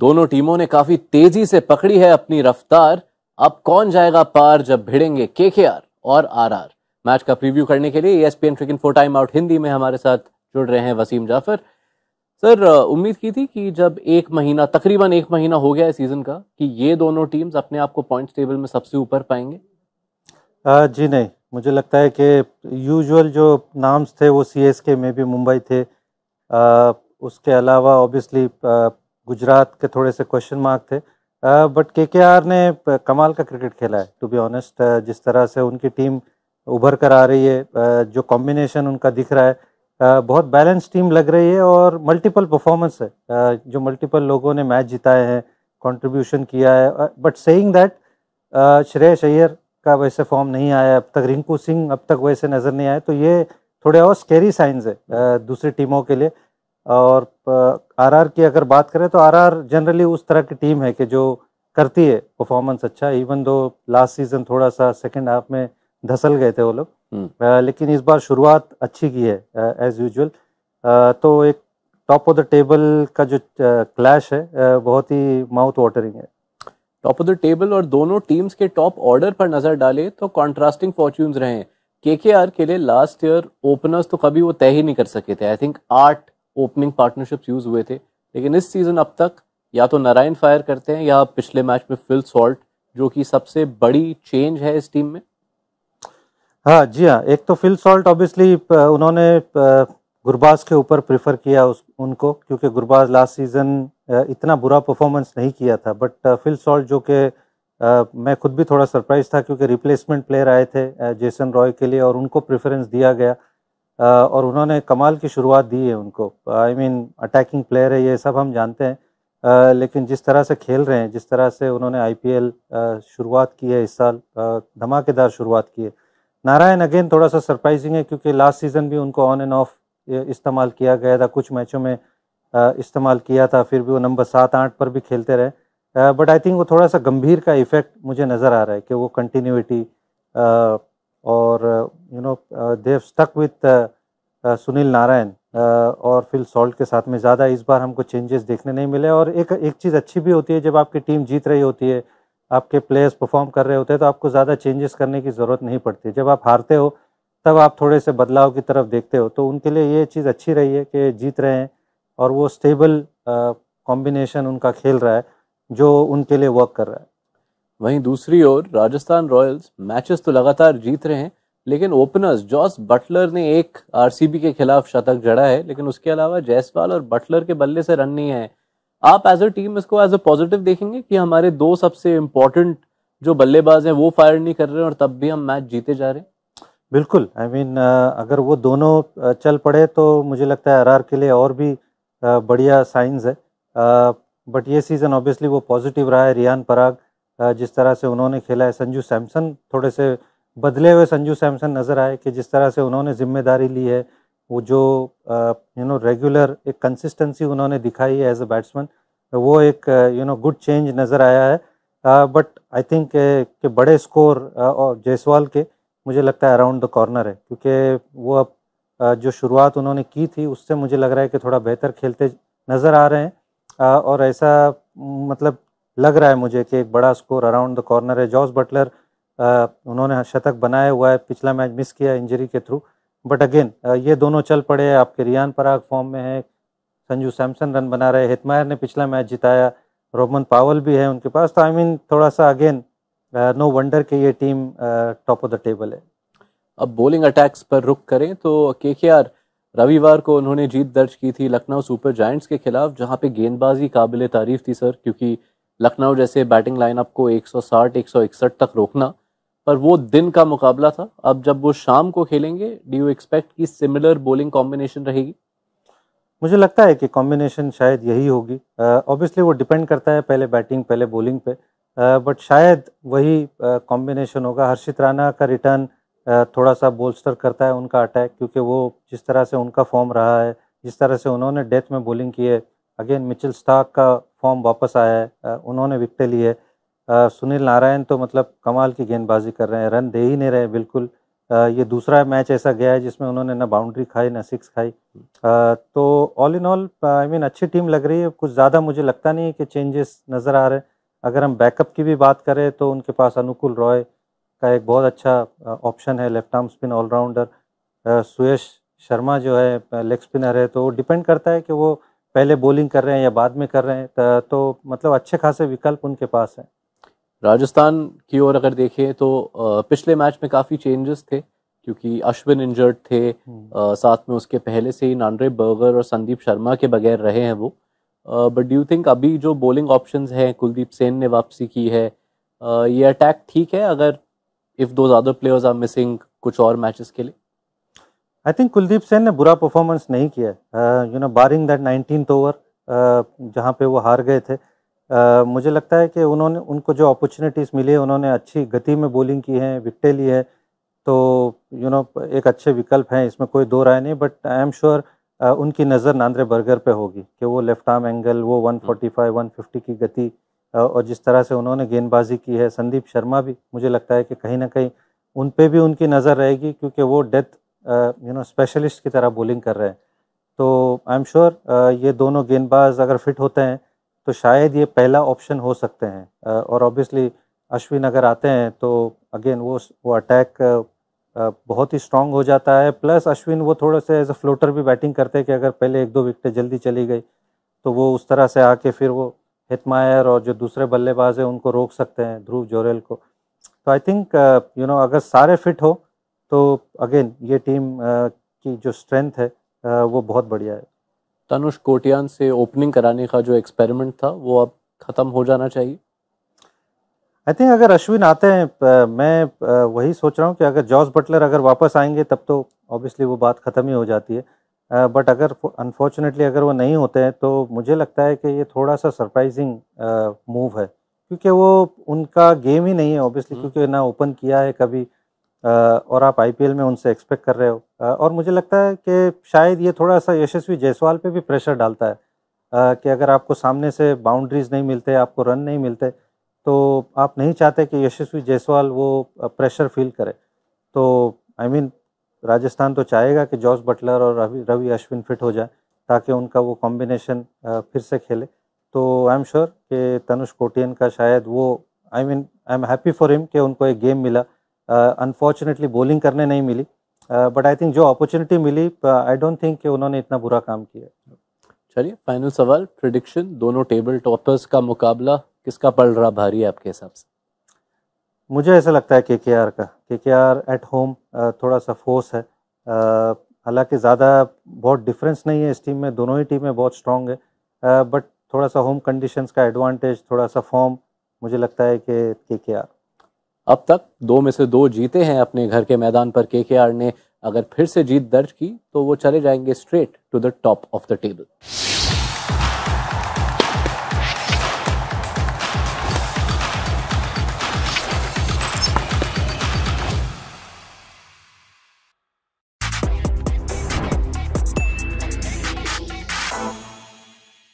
दोनों टीमों ने काफी तेजी से पकड़ी है अपनी रफ्तार अब कौन जाएगा पार जब भिड़ेंगे के और आर मैच का प्रीव्यू करने के लिए cricket for time out Hindi में हमारे साथ जुड़ रहे हैं वसीम जाफर सर उम्मीद की थी कि जब एक महीना तकरीबन एक महीना हो गया है सीजन का कि ये दोनों टीम्स अपने आप को पॉइंट्स टेबल में सबसे ऊपर पाएंगे आ, जी नहीं मुझे लगता है कि यूजुअल जो नाम्स थे वो सी में भी मुंबई थे आ, उसके अलावा ऑब्वियसली गुजरात के थोड़े से क्वेश्चन मार्क थे बट के के आर ने कमाल का क्रिकेट खेला है टू बी ऑनेस्ट जिस तरह से उनकी टीम उभर कर आ रही है जो कॉम्बिनेशन उनका दिख रहा है बहुत बैलेंस टीम लग रही है और मल्टीपल परफॉर्मेंस है जो मल्टीपल लोगों ने मैच जिताए हैं कंट्रीब्यूशन किया है but saying that Shreyas Iyer का वैसे फॉर्म नहीं आया अब तक रिंकू सिंह अब तक वैसे नज़र नहीं आए तो ये थोड़े और स्केरी साइंस है दूसरी टीमों के लिए और आरआर की अगर बात करें तो आरआर जनरली उस तरह की टीम है कि जो करती है परफॉर्मेंस अच्छा इवन दो लास्ट सीजन थोड़ा सा सेकेंड हाफ में धसल गए थे वो लोग हम्म। लेकिन इस बार शुरुआत अच्छी की है एज यूजल तो एक टॉप ऑफ द टेबल का जो क्लैश है बहुत ही माउथ वाटरिंग है टॉप ऑफ द टेबल और दोनों टीम्स के टॉप ऑर्डर पर नजर डाले तो कॉन्ट्रास्टिंग फॉर्च्यून्स रहे के के आर के लिए लास्ट ईयर ओपनर्स तो कभी वो तय ही नहीं कर सके थे आई थिंक आठ ओपनिंग पार्टनरशिप्स यूज़ हुए थे लेकिन इस सीज़न अब तक या तो नारायण फायर करते हैं या पिछले मैच में फिल सॉल्ट जो कि सबसे बड़ी चेंज है इस टीम में हाँ जी हाँ एक तो फिल सॉल्ट ऑब्वियसली उन्होंने गुरबाज के ऊपर प्रेफर किया उस उनको क्योंकि गुरबाज लास्ट सीज़न इतना बुरा परफॉर्मेंस नहीं किया था बट फिल सॉल्ट जो कि मैं खुद भी थोड़ा सरप्राइज था क्योंकि रिप्लेसमेंट प्लेयर आए थे जेसन रॉय के लिए और उनको प्रेफरेंस दिया गया और उन्होंने कमाल की शुरुआत दी है उनको आई मीन अटैकिंग प्लेयर है ये सब हम जानते हैं लेकिन जिस तरह से खेल रहे हैं जिस तरह से उन्होंने आई शुरुआत की है इस साल धमाकेदार शुरुआत की है नारायण अगेन थोड़ा सा सरप्राइजिंग है क्योंकि लास्ट सीज़न भी उनको ऑन एंड ऑफ इस्तेमाल किया गया था कुछ मैचों में इस्तेमाल किया था फिर भी वो नंबर सात आठ पर भी खेलते रहे बट आई थिंक वो थोड़ा सा गंभीर का इफेक्ट मुझे नज़र आ रहा है कि वो कंटिन्यूटी और you know they have stuck with Sunil Narine और फिल सॉल्ट के साथ में ज़्यादा इस बार हमको चेंजेस देखने नहीं मिले और एक एक चीज़ अच्छी भी होती है जब आपकी टीम जीत रही होती है आपके प्लेयर्स परफॉर्म कर रहे होते हैं तो आपको ज़्यादा चेंजेस करने की ज़रूरत नहीं पड़ती जब आप हारते हो तब आप थोड़े से बदलाव की तरफ देखते हो तो उनके लिए ये चीज़ अच्छी रही है कि जीत रहे हैं और वो स्टेबल कॉम्बिनेशन uh, उनका खेल रहा है जो उनके लिए वर्क कर रहा है वहीं दूसरी ओर राजस्थान रॉयल्स मैचेस तो लगातार जीत रहे हैं लेकिन ओपनर्स जॉस बटलर ने एक आरसीबी के खिलाफ शतक जड़ा है लेकिन उसके अलावा जयसवाल और बटलर के बल्ले से रन नहीं है आप एज अ टीम इसको एज अ पॉजिटिव देखेंगे कि हमारे दो सबसे इम्पोर्टेंट जो बल्लेबाज हैं वो फायर नहीं कर रहे और तब भी हम मैच जीते जा रहे हैं बिल्कुल I I mean mean, uh, अगर वो दोनों uh, चल पड़े तो मुझे लगता है आर के लिए और भी uh, बढ़िया साइंस है बट ये सीज़न ऑब्वियसली वो पॉजिटिव रहा है रियान पराग जिस तरह से उन्होंने खेला है संजू सैमसन थोड़े से बदले हुए संजू सैमसन नज़र आए कि जिस तरह से उन्होंने जिम्मेदारी ली है वो जो यू नो रेगुलर एक कंसिस्टेंसी उन्होंने दिखाई है एज अ बैट्समैन वो एक यू नो गुड चेंज नज़र आया है बट आई थिंक के बड़े स्कोर और जयसवाल के मुझे लगता है अराउंड द कॉर्नर है क्योंकि वो अब जो शुरुआत उन्होंने की थी उससे मुझे लग रहा है कि थोड़ा बेहतर खेलते नज़र आ रहे हैं और ऐसा मतलब लग रहा है मुझे कि एक बड़ा स्कोर अराउंड द कॉर्नर है जॉस बटलर उन्होंने शतक बनाया हुआ है पिछला मैच मिस किया इंजरी के थ्रू बट अगेन ये दोनों चल पड़े आपके रियान पराग फॉर्म में है संजू सैमसन रन बना रहे हितमायर ने पिछला मैच जिताया रोमन पावल भी है उनके पास तो आई I मीन mean, थोड़ा सा अगेन नो वंडर कि ये team top of the table है अब बॉलिंग अटैक्स पर रुक करें तो के रविवार को उन्होंने जीत दर्ज की थी लखनऊ सुपर जायंट्स के खिलाफ जहां पे गेंदबाजी काबिल तारीफ थी सर क्योंकि लखनऊ जैसे बैटिंग लाइनअप को 160 161 तक रोकना पर वो दिन का मुकाबला था अब जब वो शाम को खेलेंगे डू यू एक्सपेक्ट कि सिमिलर बॉलिंग कॉम्बिनेशन रहेगी मुझे लगता है कि कॉम्बिनेशन शायद यही होगी ऑब्वियसली uh, वो डिपेंड करता है पहले बैटिंग पहले बॉलिंग पे बट uh, शायद वही कॉम्बिनेशन uh, होगा हर्षित राणा का रिटर्न थोड़ा सा बोल्स्टर करता है उनका अटैक क्योंकि वो जिस तरह से उनका फॉर्म रहा है जिस तरह से उन्होंने डेथ में बॉलिंग की है अगेन मिचिल स्टाक का फॉर्म वापस आया है उन्होंने विकटे लिए है सुनील नारायण तो मतलब कमाल की गेंदबाजी कर रहे हैं रन दे ही नहीं रहे बिल्कुल ये दूसरा मैच ऐसा गया है जिसमें उन्होंने ना बाउंड्री खाई ना सिक्स खाई तो all in all I mean अच्छी टीम लग रही है कुछ ज़्यादा मुझे लगता नहीं है कि चेंजेस नज़र आ रहे हैं अगर हम बैकअप की भी बात करें तो उनके पास अनुकूल रॉय का एक बहुत अच्छा ऑप्शन है left arm spin allrounder Suyash Sharma जो है लेग स्पिनर है तो वो डिपेंड करता है कि वो पहले बॉलिंग कर रहे हैं या बाद में कर रहे हैं तो मतलब अच्छे खासे विकल्प उनके पास हैं राजस्थान की ओर अगर देखें तो पिछले मैच में काफ़ी चेंजेस थे क्योंकि अश्विन इंजर्ड थे हम्म। साथ में उसके पहले से ही नानरे बर्गर और संदीप शर्मा के बगैर रहे हैं वो बट डू थिंक अभी जो बॉलिंग ऑप्शन हैं कुलदीप सेन ने वापसी की है आ, ये अटैक ठीक है अगर इफ़ दो ज्यादा प्लेयर्स आर मिसिंग कुछ और मैचेस के लिए आई थिंक कुलदीप सेन ने बुरा परफॉर्मेंस नहीं किया you know barring that nineteen over जहाँ पे वो हार गए थे मुझे लगता है कि उन्होंने उनको जो अपॉर्चुनिटीज़ मिली है उन्होंने अच्छी गति में बॉलिंग की है विकटें ली है तो यू you नो know, एक अच्छे विकल्प हैं इसमें कोई दो राय नहीं बट आई एम श्योर उनकी नज़र नांद्रे बर्गर पे होगी कि वो लेफ्ट आर्म एंगल वो 145 150 की गति और जिस तरह से उन्होंने गेंदबाजी की है संदीप शर्मा भी मुझे लगता है कि कहीं ना कहीं उन पर भी उनकी नज़र रहेगी क्योंकि वो डेथ यू नो स्पेशलिस्ट की तरह बॉलिंग कर रहे हैं तो आई एम श्योर ये दोनों गेंदबाज अगर फिट होते हैं तो शायद ये पहला ऑप्शन हो सकते हैं और ऑब्वियसली अश्विन अगर आते हैं तो अगेन वो वो अटैक बहुत ही स्ट्रांग हो जाता है प्लस अश्विन वो थोड़े से एज अ फ्लोटर भी बैटिंग करते हैं कि अगर पहले एक दो विकटें जल्दी चली गई तो वो उस तरह से आके फिर वो हितमायर और जो दूसरे बल्लेबाज हैं उनको रोक सकते हैं ध्रुव जोरेल को तो आई थिंक यू नो अगर सारे फिट हो तो अगेन ये टीम uh, की जो स्ट्रेंथ है uh, वो बहुत बढ़िया है तनुष कोटियान से ओपनिंग कराने का जो एक्सपेरिमेंट था वो अब ख़त्म हो जाना चाहिए आई थिंक अगर अश्विन आते हैं मैं वही सोच रहा हूँ कि अगर जॉर्ज बटलर अगर वापस आएंगे तब तो ऑब्वियसली वो बात ख़त्म ही हो जाती है बट अगर अनफॉर्चुनेटली अगर वो नहीं होते हैं तो मुझे लगता है कि ये थोड़ा सा सरप्राइजिंग मूव है क्योंकि वो उनका गेम ही नहीं है ऑब्वियसली हम्म। क्योंकि ना ओपन किया है कभी और आप आईपीएल में उनसे एक्सपेक्ट कर रहे हो और मुझे लगता है कि शायद ये थोड़ा सा यशस्वी जायसवाल पे भी प्रेशर डालता है कि अगर आपको सामने से बाउंड्रीज नहीं मिलते आपको रन नहीं मिलते तो आप नहीं चाहते कि यशस्वी जायसवाल वो प्रेशर फील करे तो I I mean mean, Rajasthan तो चाहेगा कि जॉस बटलर और रवि रवि अश्विन फिट हो जाए ताकि उनका वो कॉम्बिनेशन फिर से खेले तो आई एम श्योर कि तनुष कोटियन का शायद वो I mean I am happy for him कि उनको एक गेम मिला अनफॉर्चुनेटली uh, बॉलिंग करने नहीं मिली बट आई थिंक जो अपॉर्चुनिटी मिली आई डोंट थिंक कि उन्होंने इतना बुरा काम किया चलिए फाइनल सवाल प्रिडिक्शन दोनों टेबल टॉपर्स का मुकाबला किसका पड़ रहा भारी है आपके हिसाब से मुझे ऐसा लगता है के के आर का के के आर एट होम uh, थोड़ा सा फोर्स है uh, हालांकि ज़्यादा बहुत डिफरेंस नहीं है इस टीम में दोनों ही टीमें बहुत स्ट्रांग है बट थोड़ा सा होम कंडीशंस का एडवांटेज थोड़ा सा फॉर्म मुझे लगता है कि के के आर अब तक दो में से दो जीते हैं अपने घर के मैदान पर के ने अगर फिर से जीत दर्ज की तो वो चले जाएंगे straight to the top of the table